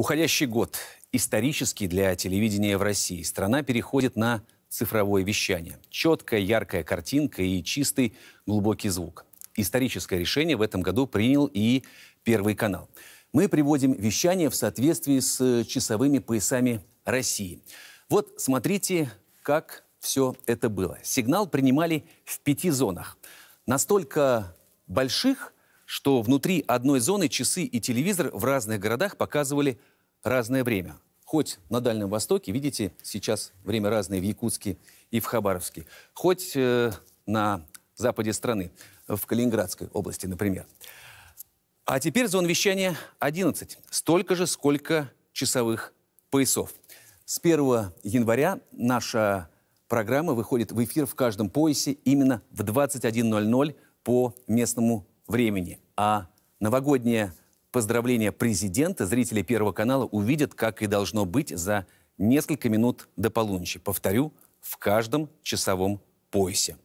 Уходящий год исторический для телевидения в России. Страна переходит на цифровое вещание. Четкая, яркая картинка и чистый, глубокий звук. Историческое решение в этом году принял и Первый канал. Мы приводим вещание в соответствии с э, часовыми поясами России. Вот смотрите, как все это было. Сигнал принимали в пяти зонах. Настолько больших – что внутри одной зоны часы и телевизор в разных городах показывали разное время. Хоть на Дальнем Востоке, видите, сейчас время разное в Якутске и в Хабаровске, хоть э, на западе страны, в Калининградской области, например. А теперь зон вещания 11. Столько же, сколько часовых поясов. С 1 января наша программа выходит в эфир в каждом поясе именно в 21.00 по местному времени, а новогоднее поздравление президента зрители Первого канала увидят, как и должно быть, за несколько минут до полуночи. Повторю, в каждом часовом поясе.